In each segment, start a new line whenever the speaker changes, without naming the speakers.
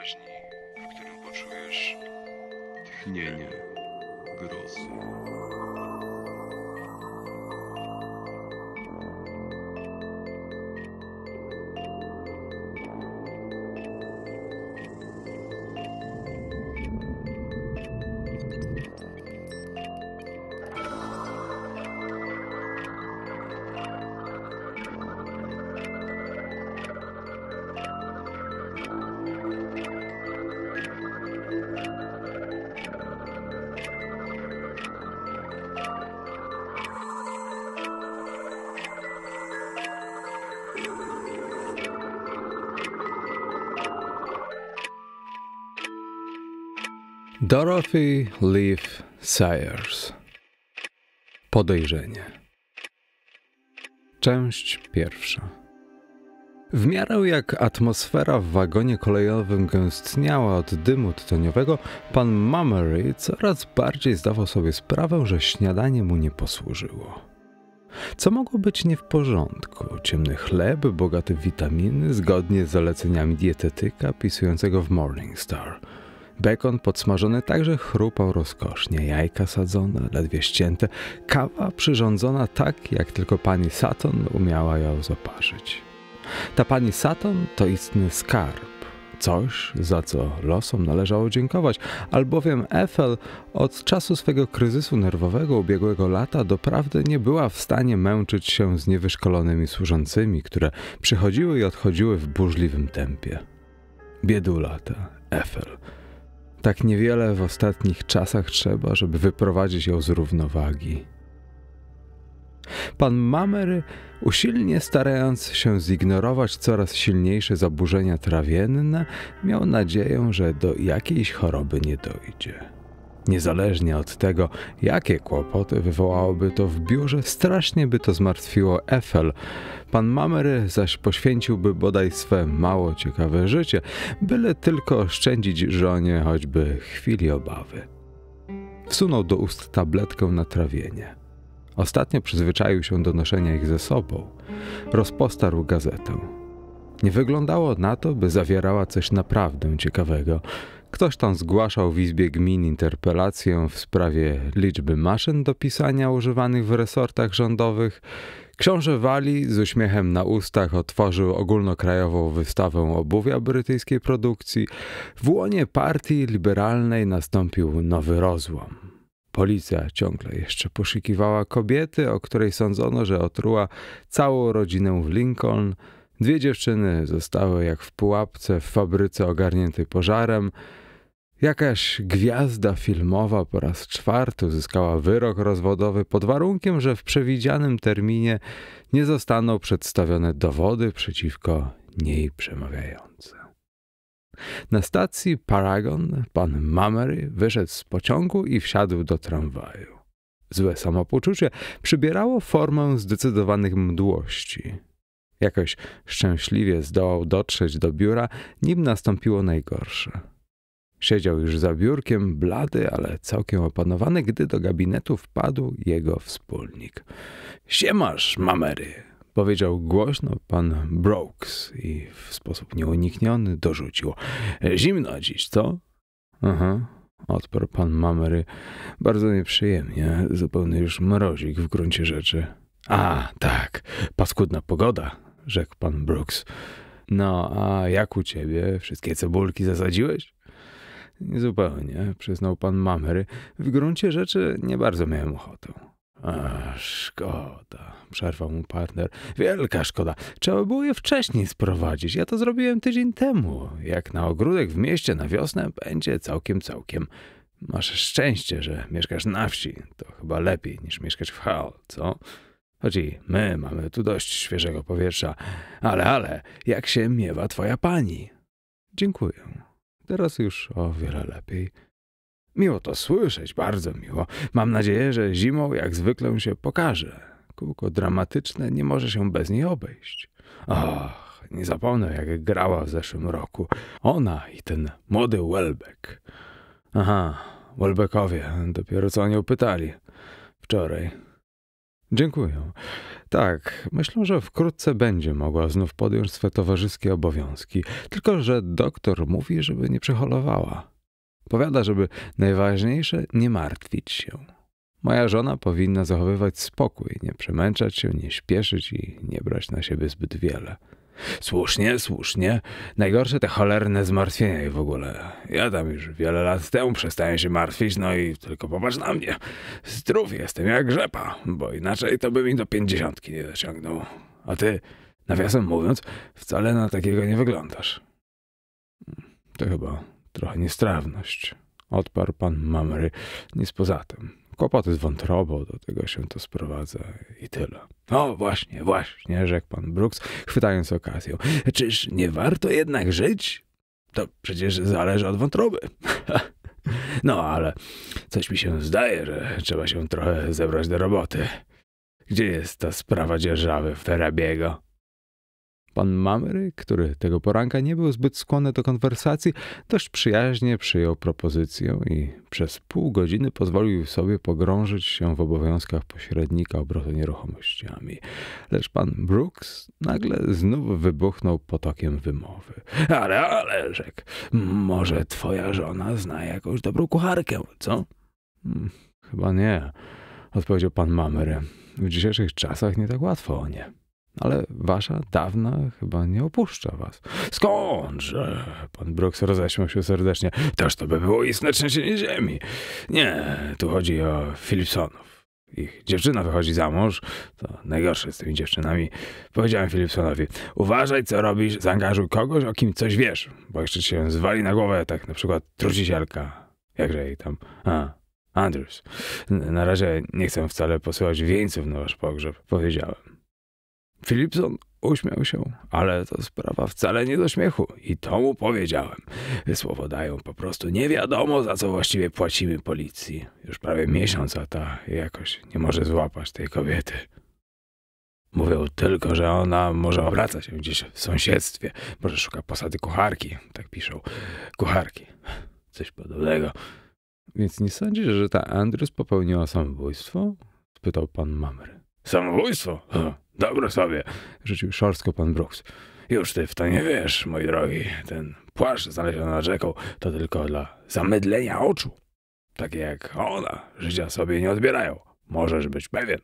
wyobraźni, w którym poczujesz tchnienie grozy. Dorothy Leaf Sayers Podejrzenie Część pierwsza W miarę jak atmosfera w wagonie kolejowym gęstniała od dymu tytoniowego, pan Mummery coraz bardziej zdawał sobie sprawę, że śniadanie mu nie posłużyło. Co mogło być nie w porządku? Ciemny chleb, bogaty w witaminy, zgodnie z zaleceniami dietetyka pisującego w Morningstar – Bekon podsmażony także chrupał rozkosznie, jajka sadzone, ledwie ścięte, kawa przyrządzona tak, jak tylko pani Saton umiała ją zaparzyć. Ta pani Saton to istny skarb, coś, za co losom należało dziękować, albowiem Efel od czasu swego kryzysu nerwowego ubiegłego lata doprawdy nie była w stanie męczyć się z niewyszkolonymi służącymi, które przychodziły i odchodziły w burzliwym tempie. Biedulata, Efel. Tak niewiele w ostatnich czasach trzeba, żeby wyprowadzić ją z równowagi. Pan Mamer, usilnie starając się zignorować coraz silniejsze zaburzenia trawienne, miał nadzieję, że do jakiejś choroby nie dojdzie. Niezależnie od tego, jakie kłopoty wywołałoby to w biurze, strasznie by to zmartwiło Efel. Pan Mamery zaś poświęciłby bodaj swe mało ciekawe życie, byle tylko oszczędzić żonie choćby chwili obawy. Wsunął do ust tabletkę na trawienie. Ostatnio przyzwyczaił się do noszenia ich ze sobą. Rozpostarł gazetę. Nie wyglądało na to, by zawierała coś naprawdę ciekawego. Ktoś tam zgłaszał w Izbie Gmin interpelację w sprawie liczby maszyn do pisania używanych w resortach rządowych. Książę Wali z uśmiechem na ustach otworzył ogólnokrajową wystawę obuwia brytyjskiej produkcji. W łonie partii liberalnej nastąpił nowy rozłom. Policja ciągle jeszcze poszukiwała kobiety, o której sądzono, że otruła całą rodzinę w Lincoln. Dwie dziewczyny zostały jak w pułapce w fabryce ogarniętej pożarem. Jakaś gwiazda filmowa po raz czwarty uzyskała wyrok rozwodowy pod warunkiem, że w przewidzianym terminie nie zostaną przedstawione dowody przeciwko niej przemawiające. Na stacji Paragon pan Mamery wyszedł z pociągu i wsiadł do tramwaju. Złe samopoczucie przybierało formę zdecydowanych mdłości. Jakoś szczęśliwie zdołał dotrzeć do biura, nim nastąpiło najgorsze. Siedział już za biurkiem, blady, ale całkiem opanowany, gdy do gabinetu wpadł jego wspólnik. Siemasz, mamery! Powiedział głośno pan Brooks i w sposób nieunikniony dorzucił. Zimno dziś, co? Aha, odparł pan Mamery. Bardzo nieprzyjemnie, zupełny już mrozik w gruncie rzeczy. A, tak, paskudna pogoda, rzekł pan Brooks. No, a jak u ciebie? Wszystkie cebulki zasadziłeś? Zupełnie, przyznał pan Mamery. W gruncie rzeczy nie bardzo miałem ochotę. A, szkoda, przerwał mu partner. Wielka szkoda. Trzeba było je wcześniej sprowadzić. Ja to zrobiłem tydzień temu. Jak na ogródek w mieście na wiosnę będzie całkiem, całkiem. Masz szczęście, że mieszkasz na wsi. To chyba lepiej niż mieszkać w hal, co? Choć i my mamy tu dość świeżego powietrza. Ale, ale, jak się miewa twoja pani? Dziękuję. Teraz już o wiele lepiej. Miło to słyszeć, bardzo miło. Mam nadzieję, że zimą jak zwykle się pokaże. Kółko dramatyczne nie może się bez niej obejść. Ach, nie zapomnę, jak grała w zeszłym roku. Ona i ten młody Welbeck. Aha, Welbeckowie dopiero co o nią pytali. Wczoraj Dziękuję. Tak, myślę, że wkrótce będzie mogła znów podjąć swe towarzyskie obowiązki, tylko że doktor mówi, żeby nie przeholowała. Powiada, żeby najważniejsze nie martwić się. Moja żona powinna zachowywać spokój, nie przemęczać się, nie śpieszyć i nie brać na siebie zbyt wiele. Słusznie, słusznie. Najgorsze te cholerne zmartwienia i w ogóle. Ja tam już wiele lat temu przestałem się martwić, no i tylko popatrz na mnie. Zdrów jestem jak rzepa, bo inaczej to by mi do pięćdziesiątki nie dociągnął. A ty, nawiasem mówiąc, wcale na takiego nie wyglądasz. To chyba trochę niestrawność. Odparł pan Mamry, nic poza tym. Kłopoty z wątrobą, do tego się to sprowadza i tyle. No właśnie, właśnie, rzekł pan Brooks, chwytając okazję. Czyż nie warto jednak żyć? To przecież zależy od wątroby. no ale coś mi się zdaje, że trzeba się trochę zebrać do roboty. Gdzie jest ta sprawa dzierżawy Ferabiego? Pan Mamry, który tego poranka nie był zbyt skłonny do konwersacji, dość przyjaźnie przyjął propozycję i przez pół godziny pozwolił sobie pogrążyć się w obowiązkach pośrednika obrotu nieruchomościami. Lecz pan Brooks nagle znów wybuchnął potokiem wymowy. Ale, ale, rzekł, może twoja żona zna jakąś dobrą kucharkę, co? Hmm, chyba nie, odpowiedział pan Mamry. W dzisiejszych czasach nie tak łatwo o nie ale wasza dawna chyba nie opuszcza was. Skądże? Pan Brooks roześmiał się serdecznie. Toż to by było istne trzęsienie ziemi. Nie, tu chodzi o Philipsonów. Ich dziewczyna wychodzi za mąż, to najgorsze z tymi dziewczynami. Powiedziałem Philipsonowi, uważaj co robisz, zaangażuj kogoś, o kim coś wiesz, bo jeszcze ci się zwali na głowę, tak na przykład trucicielka, jakże jej tam, a, Andrews. Na razie nie chcę wcale posyłać wieńców na wasz pogrzeb, powiedziałem. Filipson uśmiał się, ale to sprawa wcale nie do śmiechu i to mu powiedziałem. Słowo dają po prostu nie wiadomo, za co właściwie płacimy policji. Już prawie miesiąc, a ta jakoś nie może złapać tej kobiety. Mówią tylko, że ona może obracać się gdzieś w sąsiedztwie, może szuka posady kucharki, tak piszą. Kucharki. Coś podobnego. Więc nie sądzisz, że ta Andrews popełniła samobójstwo? Spytał pan Mamry. Samobójstwo? Hm. Dobro sobie, rzucił szorstko pan Brooks. Już ty w to nie wiesz, mój drogi. Ten płaszcz znaleziony nad rzeką to tylko dla zamydlenia oczu. Takie jak ona życia sobie nie odbierają. Możesz być pewien.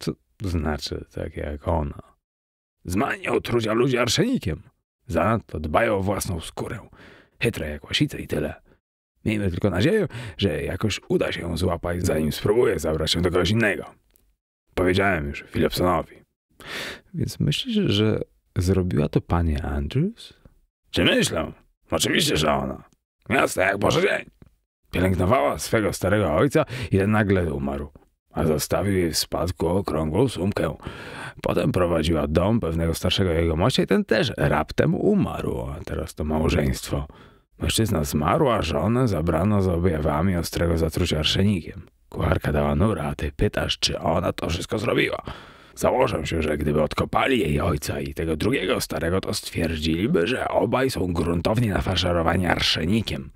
Co znaczy tak jak ona? Zmanie otrucia ludzi arszenikiem. Zanadto dbają o własną skórę. Chytre jak łasice i tyle. Miejmy tylko nadzieję, że jakoś uda się ją złapać, zanim spróbuje zabrać się do kogoś innego. Powiedziałem już Philipsonowi. Więc myślisz, że zrobiła to pani Andrews? Czy myślę? Oczywiście, że ona. Miasta jak Boże dzień. Pielęgnowała swego starego ojca i ten nagle umarł. A zostawił jej w spadku okrągłą sumkę. Potem prowadziła dom pewnego starszego jegomościa i ten też raptem umarł. A teraz to małżeństwo. Mężczyzna zmarła, żonę zabrano z objawami ostrego zatrucia arszenikiem. Kucharka dała nura, a ty pytasz, czy ona to wszystko zrobiła. Założę się, że gdyby odkopali jej ojca i tego drugiego starego, to stwierdziliby, że obaj są gruntownie nafaszerowani arszenikiem.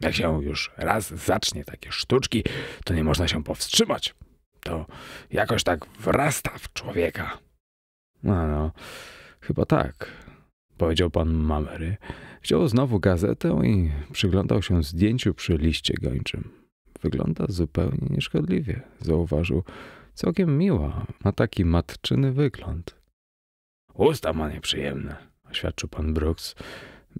Jak się już raz zacznie takie sztuczki, to nie można się powstrzymać. To jakoś tak wrasta w człowieka. No, no, chyba tak, powiedział pan Mamery. Wziął znowu gazetę i przyglądał się zdjęciu przy liście gończym wygląda zupełnie nieszkodliwie, zauważył. Całkiem miła, ma taki matczyny wygląd. Usta ma nieprzyjemne, oświadczył pan Brooks.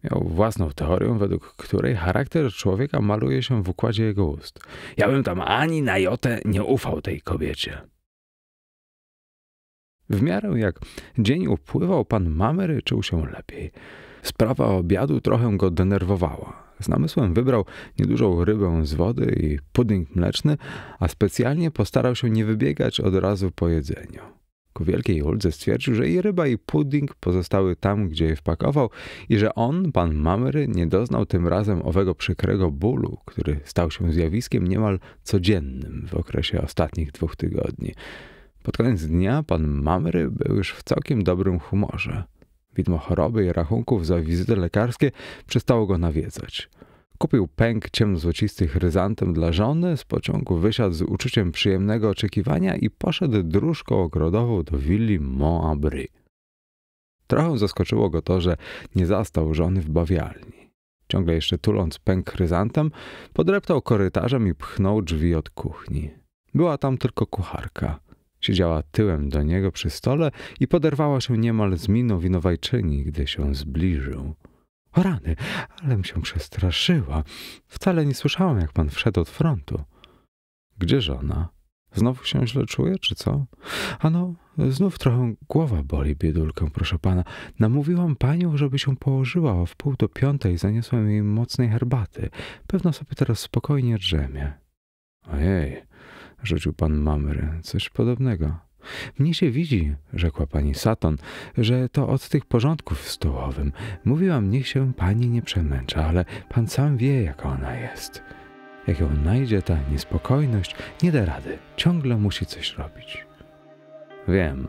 Miał własną teorię, według której charakter człowieka maluje się w układzie jego ust. Ja bym tam ani na jotę nie ufał tej kobiecie. W miarę jak dzień upływał, pan Mamery czuł się lepiej. Sprawa obiadu trochę go denerwowała. Z namysłem wybrał niedużą rybę z wody i pudding mleczny, a specjalnie postarał się nie wybiegać od razu po jedzeniu. Ku wielkiej uldze stwierdził, że i ryba, i pudding pozostały tam, gdzie je wpakował i że on, pan Mamry, nie doznał tym razem owego przykrego bólu, który stał się zjawiskiem niemal codziennym w okresie ostatnich dwóch tygodni. Pod koniec dnia pan Mamry był już w całkiem dobrym humorze. Widmo choroby i rachunków za wizyty lekarskie przestało go nawiedzać. Kupił pęk ciemnozłocistych chryzantem dla żony, z pociągu wysiadł z uczuciem przyjemnego oczekiwania i poszedł dróżką ogrodową do willi Mont Trochę zaskoczyło go to, że nie zastał żony w bawialni. Ciągle jeszcze tuląc pęk chryzantem, podreptał korytarzem i pchnął drzwi od kuchni. Była tam tylko kucharka – Siedziała tyłem do niego przy stole i poderwała się niemal z miną winowajczyni, gdy się zbliżył. O rany, alem się przestraszyła. Wcale nie słyszałam, jak pan wszedł od frontu. Gdzie żona? Znowu się źle czuje, czy co? Ano, znów trochę głowa boli, biedulkę, proszę pana. Namówiłam panią, żeby się położyła o wpół do piątej. Zaniosłem jej mocnej herbaty. Pewno sobie teraz spokojnie drzemie. Ojej, rzucił pan Mamry. Coś podobnego. Mnie się widzi, rzekła pani Saton, że to od tych porządków w stołowym. Mówiłam, niech się pani nie przemęcza, ale pan sam wie, jaka ona jest. Jak ją znajdzie ta niespokojność, nie da rady. Ciągle musi coś robić. Wiem,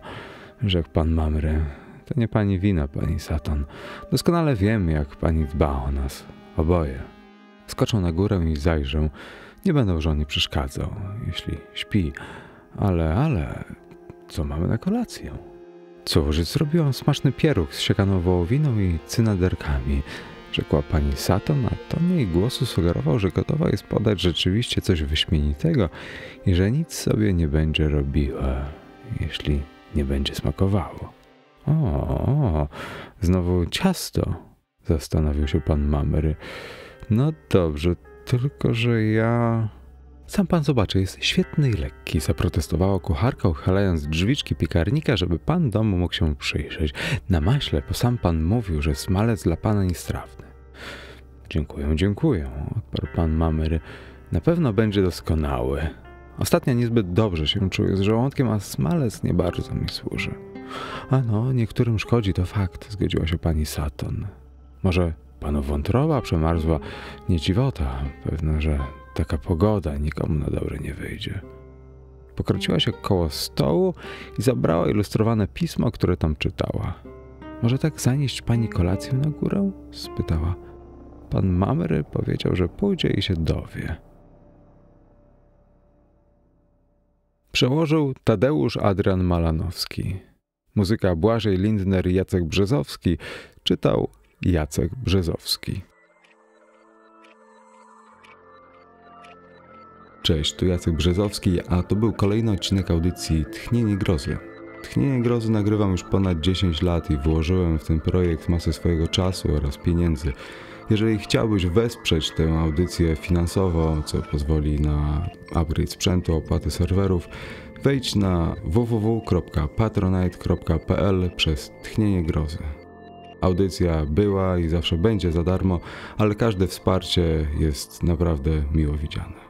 rzekł pan Mamry. To nie pani wina, pani Saton. Doskonale wiem, jak pani dba o nas. Oboje. Skoczą na górę i zajrzę. Nie będę żonie przeszkadzał, jeśli śpi, ale, ale, co mamy na kolację? Cóż, zrobiłam smaczny pieróg z siekaną wołowiną i cynaderkami, rzekła pani Saton, a ton jej głosu sugerował, że gotowa jest podać rzeczywiście coś wyśmienitego i że nic sobie nie będzie robiła, jeśli nie będzie smakowało. O, o znowu ciasto, zastanowił się pan Mamery. No dobrze, tylko, że ja... Sam pan zobaczy, jest świetny i lekki, zaprotestowała kucharka, uchylając drzwiczki piekarnika, żeby pan domu mógł się przyjrzeć. Na maśle, bo sam pan mówił, że smalec dla pana niestrawny. Dziękuję, dziękuję, odparł pan Mamer Na pewno będzie doskonały. Ostatnio niezbyt dobrze się czuje z żołądkiem, a smalec nie bardzo mi służy. A no, niektórym szkodzi, to fakt, zgodziła się pani Saton. Może panu wątroba przemarzła, nie dziwota, pewno, że taka pogoda nikomu na dobre nie wyjdzie. Pokróciła się koło stołu i zabrała ilustrowane pismo, które tam czytała. Może tak zanieść pani kolację na górę? spytała. Pan Mamry powiedział, że pójdzie i się dowie. Przełożył Tadeusz Adrian Malanowski. Muzyka Błażej Lindner i Jacek Brzezowski czytał Jacek Brzezowski. Cześć, tu Jacek Brzezowski, a to był kolejny odcinek audycji Tchnienie Grozy. Tchnienie Grozy nagrywam już ponad 10 lat i włożyłem w ten projekt masę swojego czasu oraz pieniędzy. Jeżeli chciałbyś wesprzeć tę audycję finansowo, co pozwoli na upgrade sprzętu, opłaty serwerów, wejdź na www.patronite.pl przez tchnienie grozy. Audycja była i zawsze będzie za darmo, ale każde wsparcie jest naprawdę miło widziane.